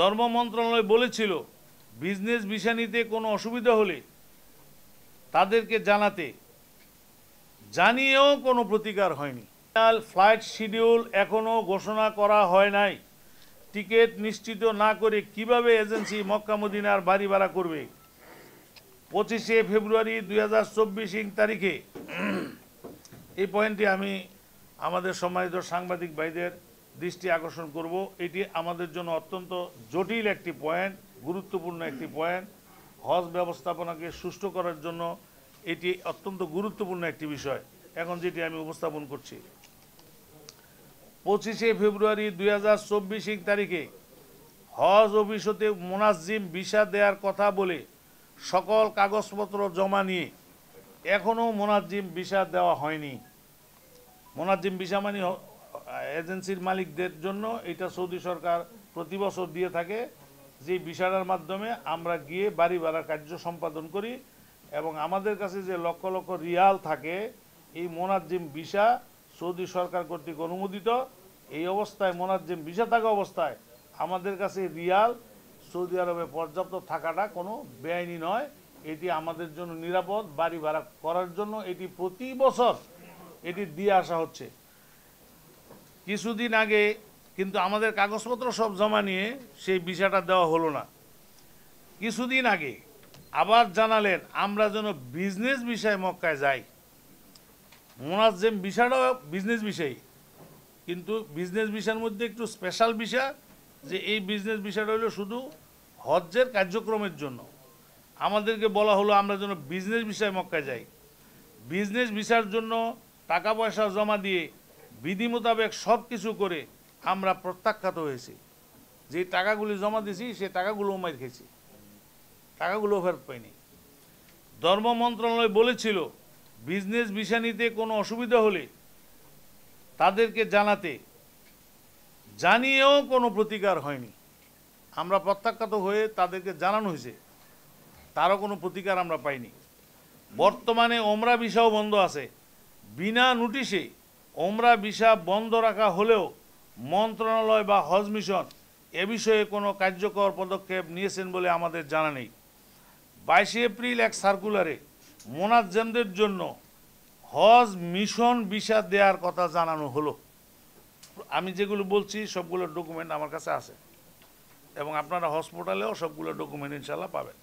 ধর্ম মন্ত্রণালয় বলেছিল বিজনেস ভিসা নিতে কোনো অসুবিধা হলে তাদেরকে জানাতে জানিয়েও কোনো প্রতিকার হয়নি ফ্লাইট শিডিউল এখনও ঘোষণা করা হয় নাই টিকিট নিশ্চিত না করে কিভাবে এজেন্সি মক্কা আর বাড়ি ভাড়া করবে পঁচিশে ফেব্রুয়ারি দুই হাজার তারিখে এই পয়েন্টটি আমি আমাদের সম্মানিত সাংবাদিক ভাইদের দৃষ্টি আকর্ষণ করব এটি আমাদের জন্য অত্যন্ত জটিল একটি পয়েন্ট গুরুত্বপূর্ণ একটি পয়েন্ট হজ ব্যবস্থাপনাকে সুষ্ঠু করার জন্য এটি অত্যন্ত গুরুত্বপূর্ণ একটি বিষয় এখন যেটি আমি উপস্থাপন করছি পঁচিশে ফেব্রুয়ারি দুই হাজার তারিখে হজ অফিস হতে মোনাজিম ভিসা দেওয়ার কথা বলে সকল কাগজপত্র জমা নিয়ে এখনও মোনাজিম ভিসা দেওয়া হয়নি মোনাজিম ভিসা মানে এজেন্সির মালিকদের জন্য এটা সৌদি সরকার প্রতি বছর দিয়ে থাকে যে বিষাড়ার মাধ্যমে আমরা গিয়ে বাড়ি ভাড়া কার্য সম্পাদন করি এবং আমাদের কাছে যে লক্ষ লক্ষ রিয়াল থাকে এই মোনাজিম বিষা সৌদি সরকার কর্তৃক অনুমোদিত এই অবস্থায় মোনাজিম বিষা থাকা অবস্থায় আমাদের কাছে রিয়াল সৌদি আরবে পর্যাপ্ত থাকাটা কোনো বেআইনি নয় এটি আমাদের জন্য নিরাপদ বাড়ি ভাড়া করার জন্য এটি প্রতি বছর এটি দিয়ে আসা হচ্ছে কিছুদিন আগে কিন্তু আমাদের কাগজপত্র সব জমা নিয়ে সেই ভিসাটা দেওয়া হলো না কিছুদিন আগে আবার জানালেন আমরা যেন বিজনেস বিষয়ে মক্কায় যাই মোনাজেম ভিসাটাও বিজনেস বিষয় কিন্তু বিজনেস ভিসার মধ্যে একটু স্পেশাল ভিসা যে এই বিজনেস ভিসাটা হলো শুধু হজ্জের কার্যক্রমের জন্য আমাদেরকে বলা হলো আমরা যেন বিজনেস বিষয়ে মক্কায় যাই বিজনেস ভিসার জন্য টাকা পয়সা জমা দিয়ে বিধি মোতাবেক সব কিছু করে আমরা প্রত্যাখ্যাত হয়েছি যে টাকাগুলি জমা দিয়েছি সে টাকাগুলো মাইর খেয়েছি টাকাগুলো ফেরত পাইনি ধর্ম মন্ত্রণালয় বলেছিল বিজনেস ভিসা নিতে কোনো অসুবিধা হলে তাদেরকে জানাতে জানিয়েও কোনো প্রতিকার হয়নি আমরা প্রত্যাখ্যাত হয়ে তাদেরকে জানানো হয়েছে তারও কোনো প্রতিকার আমরা পাইনি বর্তমানে ওমরা ভিসাও বন্ধ আছে বিনা নোটিশে ওমরা ভিসা বন্ধ রাখা হলেও মন্ত্রণালয় বা হজ মিশন এ বিষয়ে কোনো কার্যকর পদক্ষেপ নিয়েছেন বলে আমাদের জানা নেই বাইশে এপ্রিল এক সার্কুলারে মোনাজ্জেমদের জন্য হজ মিশন ভিসা দেওয়ার কথা জানানো হলো আমি যেগুলো বলছি সবগুলো ডকুমেন্ট আমার কাছে আছে এবং আপনারা হসপিটালেও সবগুলো ডকুমেন্ট ইনশাল্লাহ পাবেন